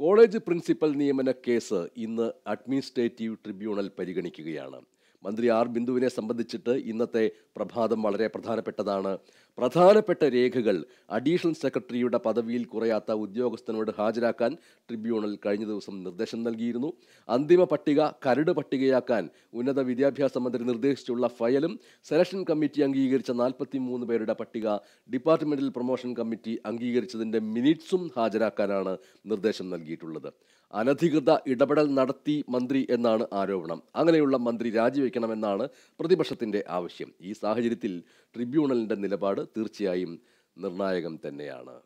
college principal നിയമന case ഇന്ന് administrative tribunal പരിഗണിക്കുകയാണ് മന്ത്രി ആർ ബിന്ദുവിനെ സംബന്ധിച്ചിട്ട് ഇന്നത്തെ പ്രഭാതം വളരെ പ്രധാനപ്പെട്ടതാണ് പ്രധാനപ്പെട്ട രേഖകൾ അഡീഷണൽ സെക്രട്ടറിയുടെ പദവിയിൽ കുറയാത്ത ഉദ്യോഗസ്ഥനോട് ഹാജരാക്കാൻ ട്രിബ്യൂണൽ കഴിഞ്ഞ ദിവസം നിർദ്ദേശം നൽകിയിരുന്നു അന്തിമ പട്ടിക കരട് പട്ടികയാക്കാൻ ഉന്നത വിദ്യാഭ്യാസ മന്ത്രി നിർദ്ദേശിച്ചുള്ള ഫയലും സെലക്ഷൻ കമ്മിറ്റി അംഗീകരിച്ച നാൽപ്പത്തി മൂന്ന് പേരുടെ പട്ടിക ഡിപ്പാർട്ട്മെന്റൽ പ്രൊമോഷൻ കമ്മിറ്റി അംഗീകരിച്ചതിൻ്റെ മിനിറ്റ്സും ഹാജരാക്കാനാണ് നിർദ്ദേശം നൽകിയിട്ടുള്ളത് അനധികൃത ഇടപെടൽ നടത്തി മന്ത്രി എന്നാണ് ആരോപണം അങ്ങനെയുള്ള മന്ത്രി രാജിവെക്കണമെന്നാണ് പ്രതിപക്ഷത്തിന്റെ ആവശ്യം ഈ സാഹചര്യത്തിൽ ട്രിബ്യൂണലിന്റെ നിലപാട് തീർച്ചയായും നിർണായകം തന്നെയാണ്